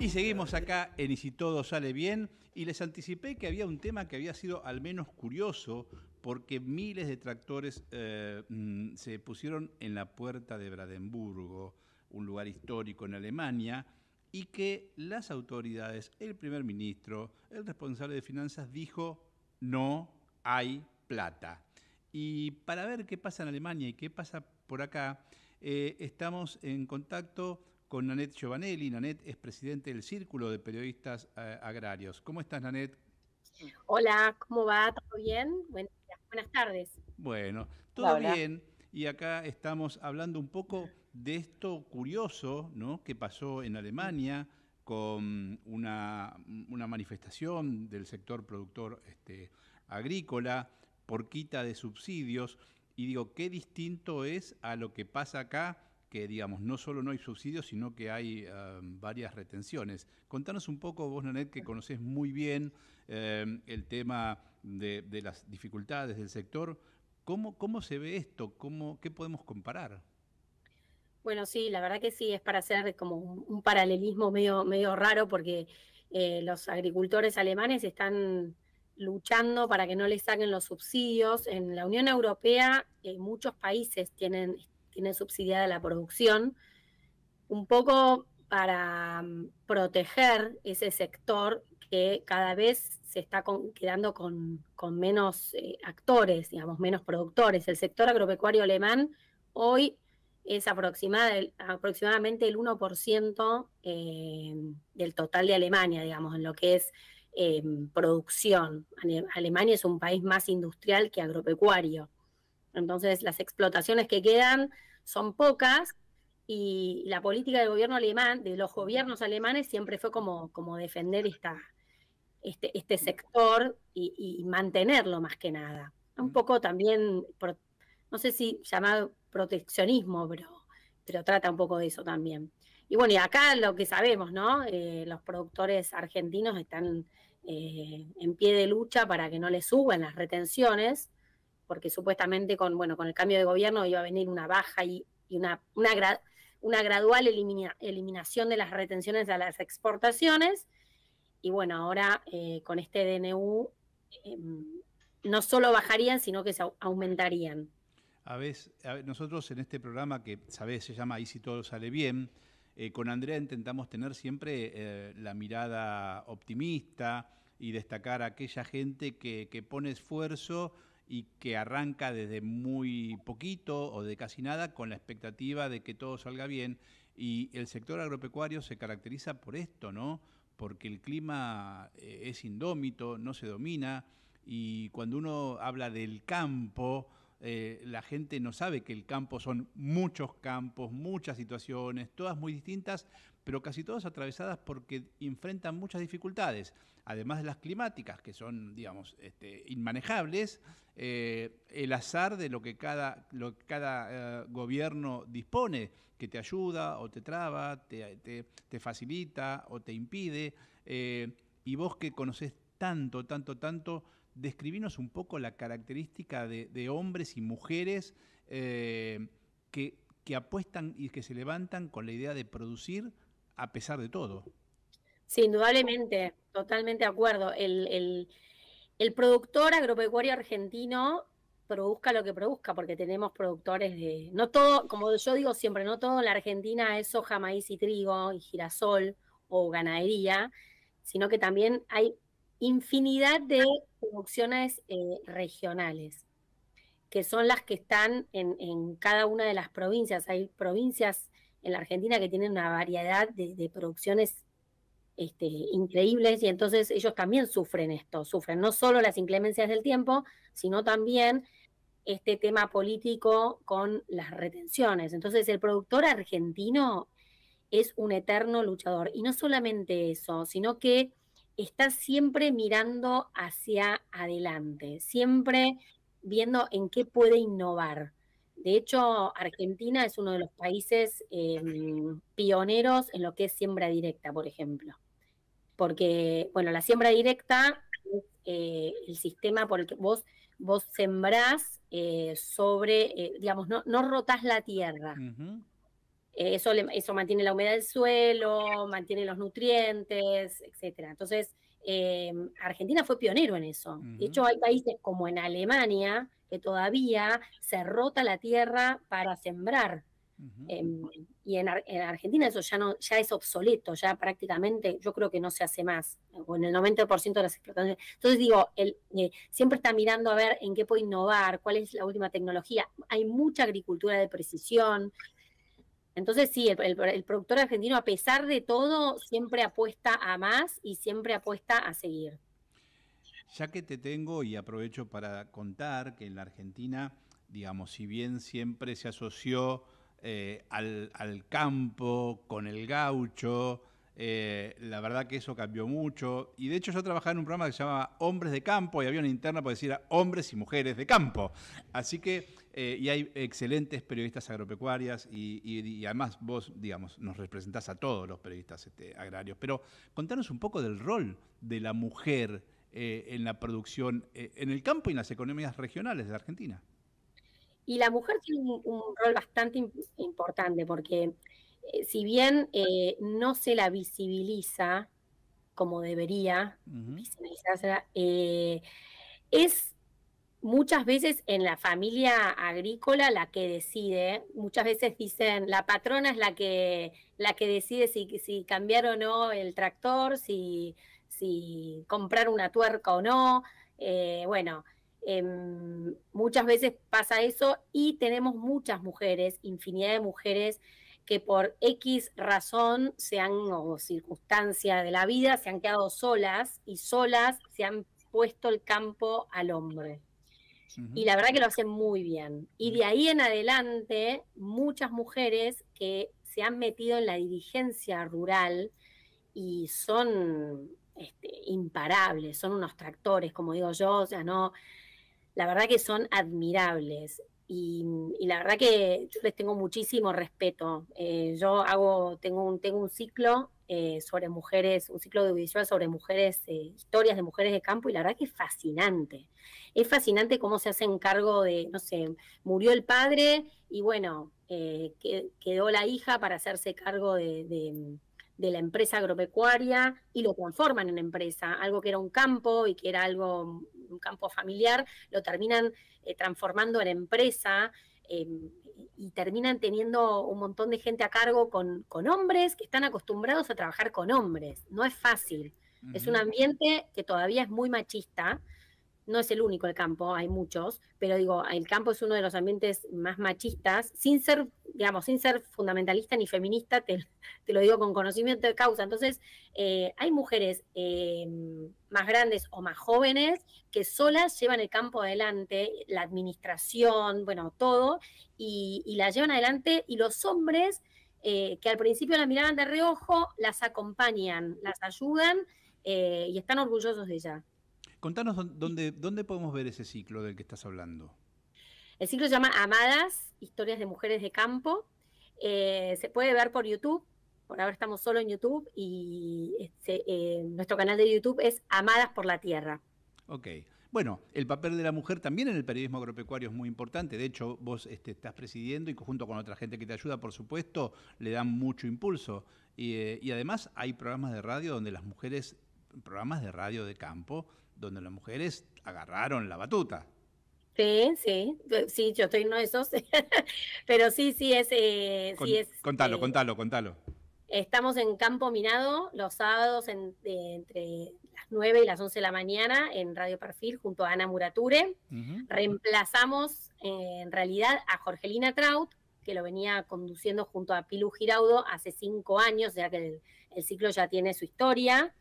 Y seguimos acá en Y si todo sale bien. Y les anticipé que había un tema que había sido al menos curioso porque miles de tractores eh, mm, se pusieron en la puerta de Brandenburgo, un lugar histórico en Alemania, y que las autoridades, el primer ministro, el responsable de finanzas dijo, no hay plata. Y para ver qué pasa en Alemania y qué pasa por acá, eh, estamos en contacto con Nanette Giovanelli. Nanette es presidente del Círculo de Periodistas eh, Agrarios. ¿Cómo estás, Nanette? Hola, ¿cómo va? ¿Todo bien? Buenas, tardes. Bueno, todo bien. Y acá estamos hablando un poco de esto curioso ¿no? que pasó en Alemania con una, manifestación del sector productor este, agrícola por quita de subsidios. Y digo, qué distinto es a lo que pasa acá que digamos, no solo no hay subsidios, sino que hay eh, varias retenciones. Contanos un poco, vos, Nanet, que conoces muy bien eh, el tema de, las dificultades del sector, ¿cómo, cómo se ve esto? ¿Cómo, ¿Qué podemos comparar? Bueno, sí, la verdad que sí, es para hacer como un, paralelismo medio, medio raro, porque eh, los agricultores alemanes están luchando para que no les saquen los subsidios. En la Unión Europea muchos países tienen tiene subsidiada la producción, un poco para mm, proteger ese sector que cada vez se está quedando con, menos eh, actores, digamos, menos productores. El sector agropecuario alemán hoy es aproximada, aproximadamente el 1% em, del total de Alemania, digamos, en lo que es em, producción. Alemania es un país más industrial que agropecuario. Entonces, las explotaciones que quedan son pocas y la política del gobierno alemán, de los gobiernos alemanes, siempre fue como, como defender esta, este, este sector y, mantenerlo más que nada. Un poco también, no sé si llamado proteccionismo, pero, trata un poco de eso también. Y bueno, y acá lo que sabemos, ¿no? Eh, los productores argentinos están eh, en pie de lucha para que no les suban las retenciones porque supuestamente con, bueno, con el cambio de gobierno iba a venir una baja y, una, una, gradual eliminación de las retenciones a las exportaciones. Y bueno, ahora eh, con este DNU em, no solo bajarían, sino que se aumentarían. A veces, nosotros en este programa que, sabes, se llama Y si todo sale bien, eh, con Andrea intentamos tener siempre eh, la mirada optimista, y destacar a aquella gente que, que, pone esfuerzo y que arranca desde muy poquito o de casi nada con la expectativa de que todo salga bien. Y el sector agropecuario se caracteriza por esto, ¿no? Porque el clima eh, es indómito, no se domina y cuando uno habla del campo, eh, la gente no sabe que el campo son muchos campos, muchas situaciones, todas muy distintas, pero casi todas atravesadas porque enfrentan muchas dificultades, además de las climáticas, que son, digamos, este, inmanejables, eh, el azar de lo que cada, eh, gobierno dispone, que te ayuda o te traba, te, facilita o te impide, eh, y vos que conocés tanto, tanto, tanto, describinos un poco la característica de, hombres y mujeres que apuestan y que se levantan con la idea de producir a pesar de todo. Sí, indudablemente, totalmente de acuerdo. El, productor agropecuario argentino produzca lo que produzca, porque tenemos productores de. No todo, como yo digo siempre, no todo en la Argentina es soja, maíz y trigo y girasol o ganadería, sino que también hay infinidad de producciones eh, regionales, que son las que están en, en, cada una de las provincias. Hay provincias en la Argentina que tienen una variedad de, producciones este, increíbles y entonces ellos también sufren esto, sufren no solo las inclemencias del tiempo, sino también este tema político con las retenciones. Entonces el productor argentino es un eterno luchador y no solamente eso, sino que está siempre mirando hacia adelante, siempre viendo en qué puede innovar. De hecho, Argentina es uno de los países em, pioneros en lo que es siembra directa, por ejemplo. Porque, bueno, la siembra directa es eh, el sistema por el que vos, vos sembrás eh, sobre, eh, digamos, no, no rotás la tierra. eso, eso mantiene la humedad del suelo, mantiene los nutrientes, etcétera. Entonces, eh, Argentina fue pionero en eso. De hecho, hay países como en Alemania que todavía se rota la tierra para sembrar. Em, y en, Argentina eso ya no ya es obsoleto, ya prácticamente yo creo que no se hace más, o en el 90% de las explotaciones. Entonces digo, el, eh, siempre está mirando a ver en qué puede innovar, cuál es la última tecnología. Hay mucha agricultura de precisión, entonces sí, el, productor argentino a pesar de todo siempre apuesta a más y siempre apuesta a seguir. Ya que te tengo y aprovecho para contar que en la Argentina, digamos, si bien siempre se asoció eh, al, campo con el gaucho, eh, la verdad que eso cambió mucho. Y de hecho yo trabajaba en un programa que se llamaba Hombres de Campo y había una interna para decir hombres y mujeres de campo. Así que eh, y hay excelentes periodistas agropecuarias y, además vos, digamos, nos representás a todos los periodistas este, agrarios. Pero contanos un poco del rol de la mujer eh, en la producción eh, en el campo y en las economías regionales de Argentina. Y la mujer tiene un, rol bastante importante porque si bien no se la visibiliza como debería es muchas veces en la familia agrícola la que decide, muchas veces dicen la patrona es la que, la que decide si, cambiar o no el tractor, si, comprar una tuerca o no. Eh, bueno, em, muchas veces pasa eso y tenemos muchas mujeres, infinidad de mujeres que por X razón sean o circunstancia de la vida se han quedado solas y solas se han puesto el campo al hombre. Y la verdad que lo hacen muy bien. Y de ahí en adelante, muchas mujeres que se han metido en la dirigencia rural y son este, imparables, son unos tractores, como digo yo, o sea, no, la verdad que son admirables. Y, la verdad que yo les tengo muchísimo respeto. Eh, yo hago, tengo un, tengo un ciclo eh, sobre mujeres, un ciclo de audición sobre mujeres, eh, historias de mujeres de campo, y la verdad que es fascinante. Es fascinante cómo se hacen cargo de, no sé, murió el padre y bueno, eh, quedó la hija para hacerse cargo de, la empresa agropecuaria y lo transforman en empresa. Algo que era un campo y que era algo, un campo familiar, lo terminan transformando en empresa y terminan teniendo un montón de gente a cargo con, hombres que están acostumbrados a trabajar con hombres. No es fácil. Es un ambiente que todavía es muy machista. No es el único el campo, hay muchos, pero digo, el campo es uno de los ambientes más machistas, sin ser digamos, sin ser fundamentalista ni feminista, te, lo digo con conocimiento de causa. Entonces, eh, hay mujeres eh, más grandes o más jóvenes que solas llevan el campo adelante, la administración, bueno, todo, y, la llevan adelante, y los hombres eh, que al principio la miraban de reojo, las acompañan, las ayudan y están orgullosos de ella. Contanos dónde, dónde podemos ver ese ciclo del que estás hablando. El ciclo se llama Amadas, historias de mujeres de campo. Eh, se puede ver por YouTube. Por ahora estamos solo en YouTube y este, eh, nuestro canal de YouTube es Amadas por la Tierra. Ok. Bueno, el papel de la mujer también en el periodismo agropecuario es muy importante. De hecho, vos este, estás presidiendo y junto con otra gente que te ayuda, por supuesto, le dan mucho impulso. Y, eh, y además hay programas de radio donde las mujeres, programas de radio de campo, donde las mujeres agarraron la batuta. Sí, sí, sí, yo estoy en uno de esos, pero sí, sí es... Eh, sí es contalo, eh, contalo, contalo. Estamos en Campo Minado los sábados eh, entre las 9 y las 11 de la mañana en Radio Perfil junto a Ana Murature. Reemplazamos en realidad a Jorgelina Traut, que lo venía conduciendo junto a Pilu Giraudo hace cinco años, ya que el, el ciclo ya tiene su historia.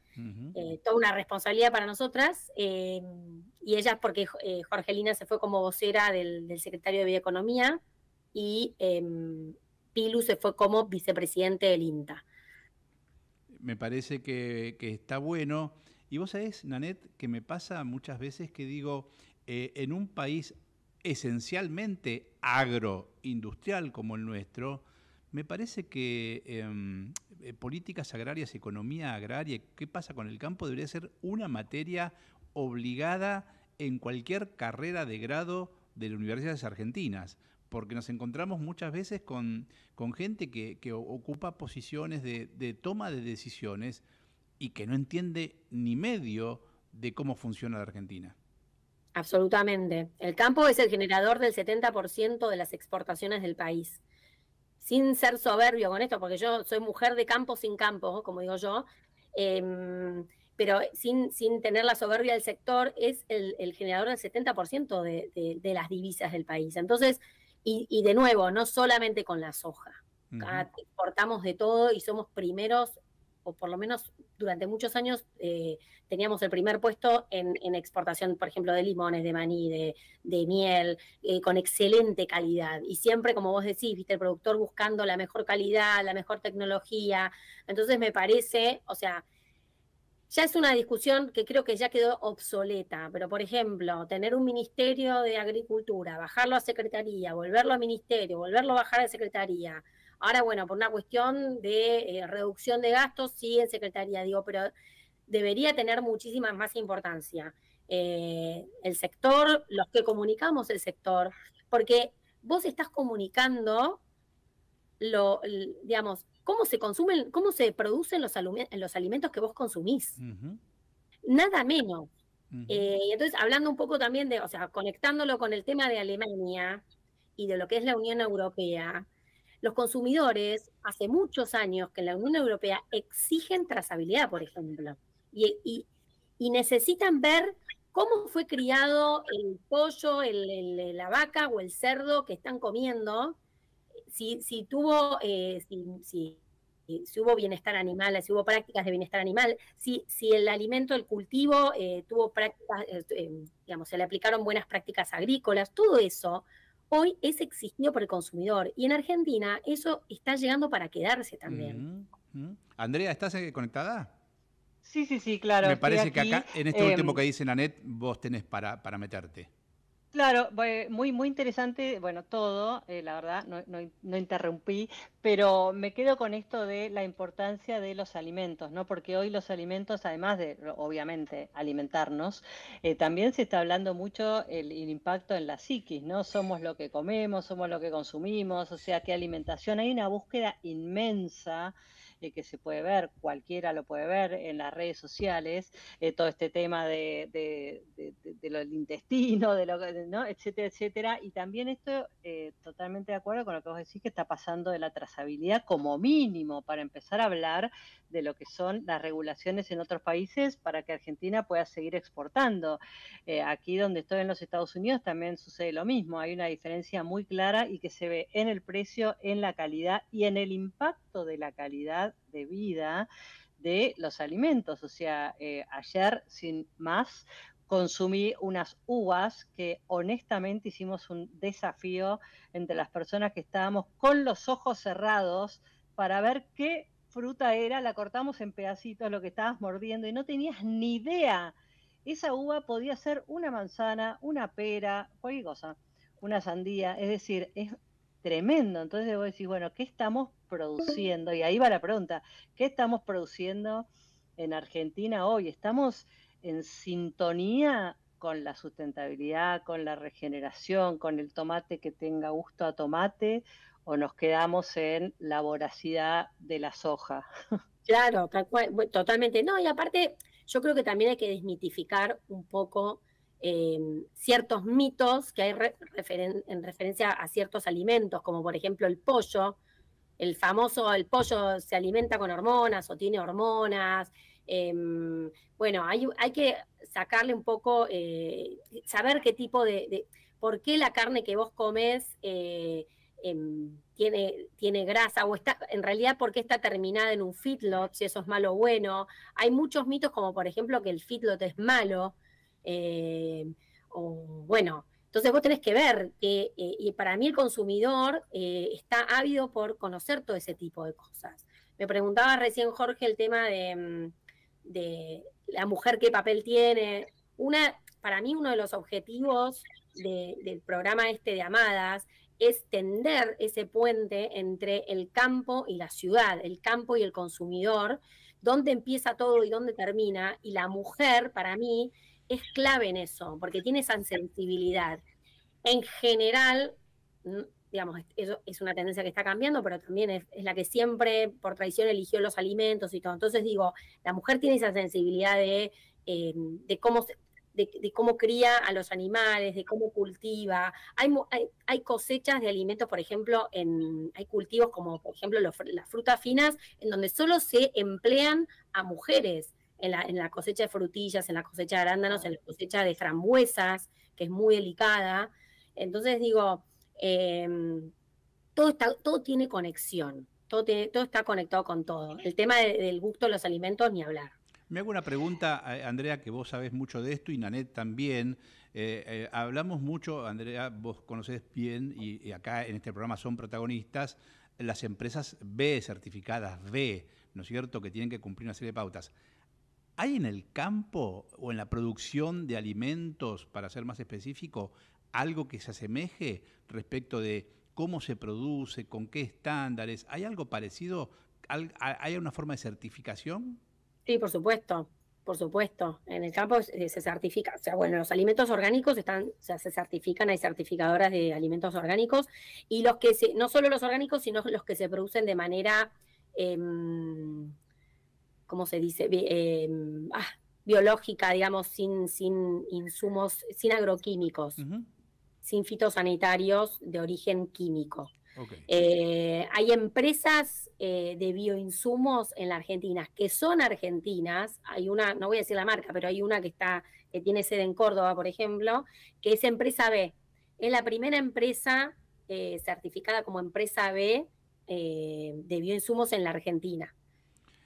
Eh, toda una responsabilidad para nosotras. Eh, y ellas, porque eh, Jorgelina se fue como vocera del, secretario de Bioeconomía y Pilu se fue como vicepresidente del INTA. Me parece que, está bueno. Y vos sabés, Nanet, que me pasa muchas veces que digo, en un país esencialmente agroindustrial como el nuestro, me parece que em, eh, políticas agrarias, economía agraria, qué pasa con el campo, debería ser una materia obligada en cualquier carrera de grado de las universidades argentinas, porque nos encontramos muchas veces con, gente que, ocupa posiciones de, de, toma de decisiones y que no entiende ni medio de cómo funciona la Argentina. Absolutamente. El campo es el generador del 70% de las exportaciones del país sin ser soberbio con esto, porque yo soy mujer de campo sin campo, como digo yo, em, pero sin, sin tener la soberbia del sector, es el, generador del 70% de, de, de, las divisas del país. Entonces, y, de nuevo, no solamente con la soja, exportamos de todo y somos primeros, o por lo menos durante muchos años eh, teníamos el primer puesto en, exportación, por ejemplo, de limones, de maní, de, miel, eh, con excelente calidad. Y siempre, como vos decís, viste, el productor buscando la mejor calidad, la mejor tecnología. Entonces me parece, o sea, ya es una discusión que creo que ya quedó obsoleta, pero por ejemplo, tener un ministerio de agricultura, bajarlo a secretaría, volverlo a ministerio, volverlo a bajar a secretaría, Ahora, bueno, por una cuestión de eh, reducción de gastos, sí, en Secretaría, digo, pero debería tener muchísima más importancia. Eh, el sector, los que comunicamos el sector, porque vos estás comunicando lo, digamos, cómo se consumen, cómo se producen los, los alimentos que vos consumís. Nada menos. Eh, y entonces, hablando un poco también de, o sea, conectándolo con el tema de Alemania y de lo que es la Unión Europea, los consumidores hace muchos años que en la Unión Europea exigen trazabilidad, por ejemplo, y, necesitan ver cómo fue criado el pollo, el, la vaca o el cerdo que están comiendo, si, si tuvo, eh, si, hubo bienestar animal, si hubo prácticas de bienestar animal, si, si el alimento, el cultivo eh, tuvo prácticas, eh, digamos, se le aplicaron buenas prácticas agrícolas, todo eso hoy es exigido por el consumidor. Y en Argentina eso está llegando para quedarse también. Mm, mm. Andrea, ¿estás eh, conectada? Sí, sí, sí, claro. Me parece que acá, en este último em, que dice net, vos tenés para, para meterte. Claro, muy, muy interesante, bueno, todo, eh, la verdad, no, no, interrumpí, pero me quedo con esto de la importancia de los alimentos, ¿no? Porque hoy los alimentos, además de, obviamente, alimentarnos, eh, también se está hablando mucho el, impacto en la psiquis, ¿no? Somos lo que comemos, somos lo que consumimos, o sea, qué alimentación, hay una búsqueda inmensa que se puede ver, cualquiera lo puede ver en las redes sociales, eh, todo este tema de, de, del intestino, de lo, ¿no? etcétera, etcétera. Y también estoy eh, totalmente de acuerdo con lo que vos decís, que está pasando de la trazabilidad como mínimo para empezar a hablar de lo que son las regulaciones en otros países para que Argentina pueda seguir exportando. Eh, aquí donde estoy en los Estados Unidos también sucede lo mismo, hay una diferencia muy clara y que se ve en el precio, en la calidad y en el impacto de la calidad de vida de los alimentos. O sea, eh, ayer, sin más, consumí unas uvas que honestamente hicimos un desafío entre las personas que estábamos con los ojos cerrados para ver qué fruta era, la cortamos en pedacitos, lo que estabas mordiendo y no tenías ni idea. Esa uva podía ser una manzana, una pera, cualquier cosa, una sandía, es decir, es tremendo. Entonces vos decís, bueno, ¿qué estamos produciendo? Y ahí va la pregunta, ¿qué estamos produciendo en Argentina hoy? ¿Estamos en sintonía con la sustentabilidad, con la regeneración, con el tomate que tenga gusto a tomate? ¿O nos quedamos en la voracidad de la soja? Claro, totalmente. No, y aparte, yo creo que también hay que desmitificar un poco Em, ciertos mitos que hay en referencia a ciertos alimentos, como por ejemplo el pollo. El famoso, el pollo se alimenta con hormonas o tiene hormonas. Em, bueno, hay, que sacarle un poco, eh, saber qué tipo de, por qué la carne que vos comes eh, em, tiene, tiene grasa o está, en realidad, por qué está terminada en un feedlot, si eso es malo o bueno. Hay muchos mitos como, por ejemplo, que el feedlot es malo eh, bueno, entonces vos tenés que ver que, eh, y para mí el consumidor eh, está ávido por conocer todo ese tipo de cosas. Me preguntaba recién Jorge el tema de, mm, la mujer qué papel tiene. Una, para mí uno de los objetivos del programa este de Amadas es tender ese puente entre el campo y la ciudad, el campo y el consumidor, dónde empieza todo y dónde termina, y la mujer para mí es clave en eso, porque tiene esa sensibilidad. En general, mm, digamos, eso es una tendencia que está cambiando, pero también es, la que siempre por tradición eligió los alimentos y todo. Entonces digo, la mujer tiene esa sensibilidad de, eh, cómo de, cómo cría a los animales, de cómo cultiva. Hay, hay, cosechas de alimentos, por ejemplo, en, hay cultivos como, por ejemplo, las frutas finas, en donde solo se emplean a mujeres en la, cosecha de frutillas, en la cosecha de arándanos, en la cosecha de frambuesas, que es muy delicada. Entonces digo, em, todo, está, todo tiene conexión, todo, está conectado con todo. El tema del gusto de los alimentos, ni hablar. Me hago una pregunta, eh, Andrea, que vos sabés mucho de esto y Nanet también. Eh, eh, hablamos mucho, Andrea, vos conocés bien y, acá en este programa son protagonistas las empresas B, certificadas B, ¿no es cierto?, que tienen que cumplir una serie de pautas. ¿Hay en el campo o en la producción de alimentos, para ser más específico, algo que se asemeje respecto de cómo se produce, con qué estándares? ¿Hay algo parecido? ¿Hay una forma de certificación? Sí, por supuesto, por supuesto. En el campo eh, se certifica, o sea, bueno, los alimentos orgánicos están, o se certifican, hay certificadoras de alimentos orgánicos y los que no solo los orgánicos, sino los que se producen de manera... Em, ¿cómo se dice? Em, ah, biológica, digamos, sin, sin insumos, sin agroquímicos, sin fitosanitarios de origen químico. Eh, hay empresas eh, de bioinsumos en la Argentina que son argentinas. Hay una, no voy a decir la marca, pero hay una que está, que tiene sede en Córdoba, por ejemplo, que es empresa B. Es la primera empresa eh, certificada como empresa B de bioinsumos en la Argentina.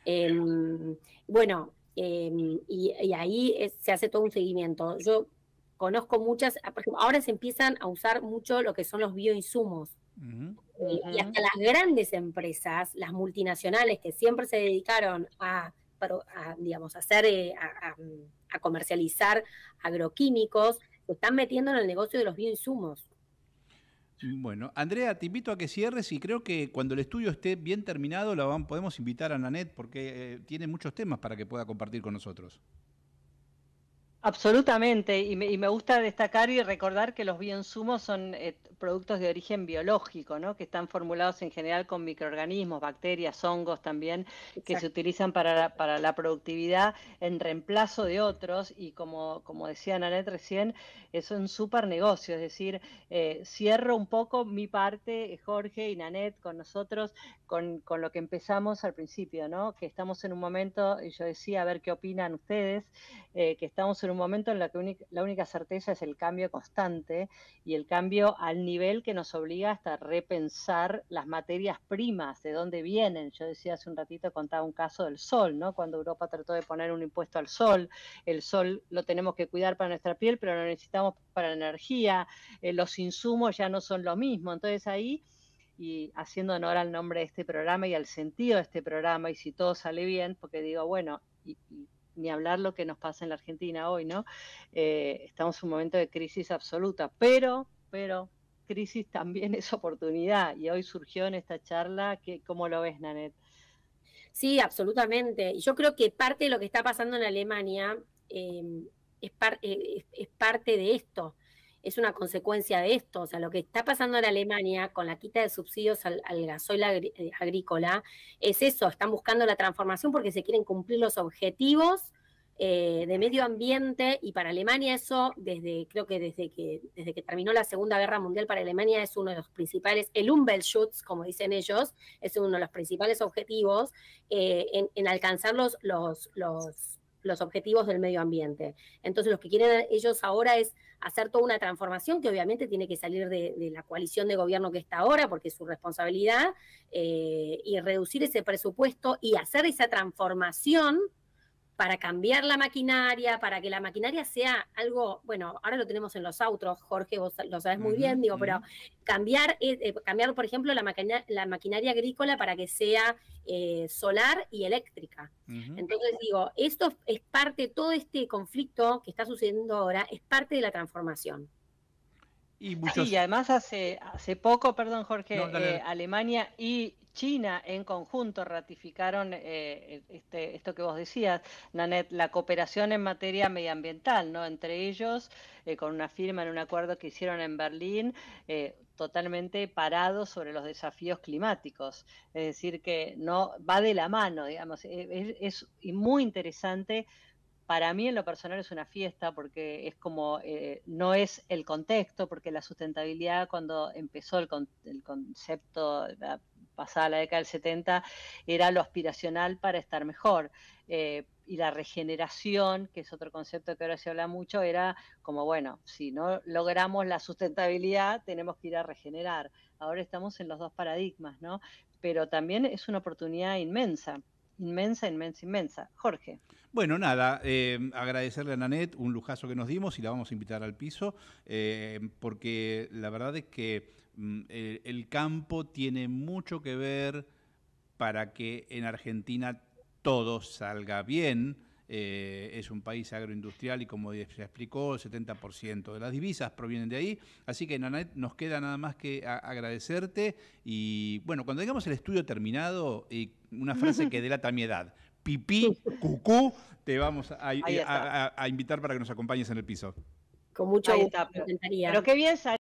Em, bueno, em, y, ahí se hace todo un seguimiento. Yo conozco muchas, ah, por ejemplo, ahora se empiezan a usar mucho lo que son los bioinsumos. y, hasta las grandes empresas, las multinacionales que siempre se dedicaron a, digamos, eh, a hacer, a, comercializar agroquímicos, están metiendo en el negocio de los bioinsumos. Bueno, Andrea, te invito a que cierres y creo que cuando el estudio esté bien terminado, la podemos invitar a Nanet porque eh, tiene muchos temas para que pueda compartir con nosotros. Absolutamente, y me, gusta destacar y recordar que los bioinsumos son eh, productos de origen biológico, ¿no? que están formulados en general con microorganismos, bacterias, hongos también, que se utilizan para la, productividad en reemplazo de otros y como, como decía Nanet recién, es un súper negocio, es decir, eh, cierro un poco mi parte, eh, Jorge y Nanet, con nosotros, con, lo que empezamos al principio, ¿no? que estamos en un momento, y yo decía, a ver qué opinan ustedes, que estamos en un momento en la que la única certeza es el cambio constante y el cambio al nivel que nos obliga hasta repensar las materias primas, de dónde vienen. Yo decía hace un ratito, contaba un caso del sol, ¿no? Cuando Europa trató de poner un impuesto al sol, el sol lo tenemos que cuidar para nuestra piel, pero lo necesitamos para la energía, eh, los insumos ya no son lo mismo. Entonces ahí y haciendo honor al nombre de este programa y al sentido de este programa, y si todo sale bien, porque digo, bueno, y, y ni hablar lo que nos pasa en la Argentina hoy, ¿no? Eh, estamos en un momento de crisis absoluta, pero, pero crisis también es oportunidad y hoy surgió en esta charla, que, ¿cómo lo ves, Nanet? Sí, absolutamente. Y yo creo que parte de lo que está pasando en Alemania eh, eh, es parte de esto es una consecuencia de esto. O sea, lo que está pasando en Alemania con la quita de subsidios al, gasoil eh, agrícola es eso, están buscando la transformación porque se quieren cumplir los objetivos eh, de medio ambiente y para Alemania eso, desde creo que desde que desde que terminó la Segunda Guerra Mundial para Alemania es uno de los principales, el umbelschutz, como dicen ellos, es uno de los principales objetivos eh, en, en, alcanzar los, los, los los objetivos del medio ambiente. Entonces, lo que quieren ellos ahora es hacer toda una transformación que obviamente tiene que salir de, la coalición de gobierno que está ahora, porque es su responsabilidad, eh, y reducir ese presupuesto y hacer esa transformación para cambiar la maquinaria, para que la maquinaria sea algo, bueno, ahora lo tenemos en los autos, Jorge, vos lo sabes muy bien, digo, pero cambiar, eh, eh, cambiar, por ejemplo, la maquinaria, la maquinaria agrícola para que sea eh, solar y eléctrica. Entonces, digo, esto es parte, todo este conflicto que está sucediendo ahora es parte de la transformación. Ah, y además hace, hace poco, perdón Jorge, eh, Alemania y China en conjunto ratificaron eh, este, esto que vos decías, Nanet, la cooperación en materia medioambiental, ¿no? Entre ellos, eh, con una firma en un acuerdo que hicieron en Berlín, totalmente parado sobre los desafíos climáticos. Es decir, que no va de la mano, digamos, es, es muy interesante para mí en lo personal es una fiesta porque es como, eh, no es el contexto, porque la sustentabilidad cuando empezó el, concepto pasada la década del 70 era lo aspiracional para estar mejor. Eh, y la regeneración, que es otro concepto que ahora se habla mucho, era como, bueno, si no logramos la sustentabilidad, tenemos que ir a regenerar. Ahora estamos en los dos paradigmas, ¿no? Pero también es una oportunidad inmensa inmensa, inmensa, inmensa. Jorge. Bueno, nada, eh, agradecerle a Nanette un lujazo que nos dimos y la vamos a invitar al piso, eh, porque la verdad es que mm, el campo tiene mucho que ver para que en Argentina todo salga bien eh, es un país agroindustrial y como se explicó, el 70% de las divisas provienen de ahí. Así que Nanette, nos queda nada más que agradecerte y bueno, cuando tengamos el estudio terminado, y una frase que delata mi edad, pipí, cucú, te vamos a, invitar para que nos acompañes en el piso. Con mucho gusto, pero, qué bien